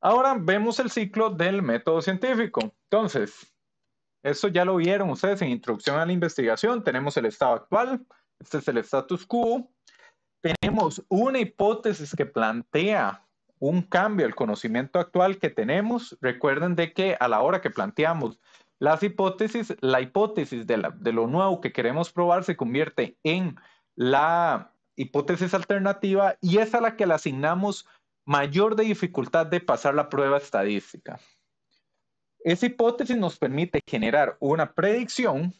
Ahora vemos el ciclo del método científico. Entonces, eso ya lo vieron ustedes en Introducción a la Investigación. Tenemos el estado actual, este es el status quo. Tenemos una hipótesis que plantea un cambio al conocimiento actual que tenemos. Recuerden de que a la hora que planteamos las hipótesis, la hipótesis de, de lo nuevo que queremos probar se convierte en la hipótesis alternativa y es a la que le asignamos mayor de dificultad de pasar la prueba estadística. Esa hipótesis nos permite generar una predicción.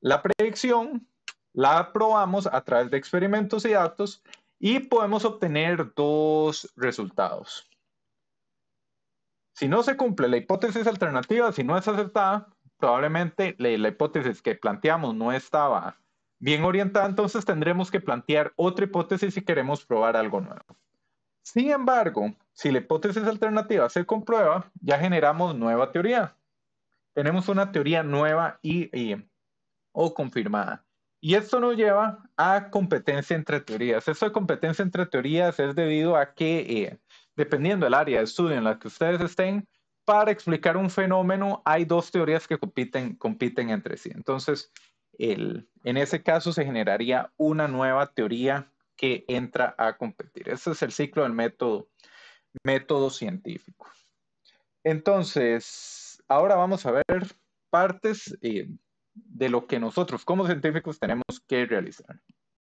La predicción la probamos a través de experimentos y datos y podemos obtener dos resultados. Si no se cumple la hipótesis alternativa, si no es aceptada, probablemente la hipótesis que planteamos no estaba bien orientada, entonces tendremos que plantear otra hipótesis si queremos probar algo nuevo. Sin embargo, si la hipótesis alternativa se comprueba, ya generamos nueva teoría. Tenemos una teoría nueva y, o confirmada. Y esto nos lleva a competencia entre teorías. Esto de competencia entre teorías es debido a que, eh, dependiendo del área de estudio en la que ustedes estén, para explicar un fenómeno hay dos teorías que compiten, compiten entre sí. Entonces, en ese caso se generaría una nueva teoría que entra a competir. Ese es el ciclo del método, método científico. Entonces, ahora vamos a ver partes eh, de lo que nosotros como científicos tenemos que realizar.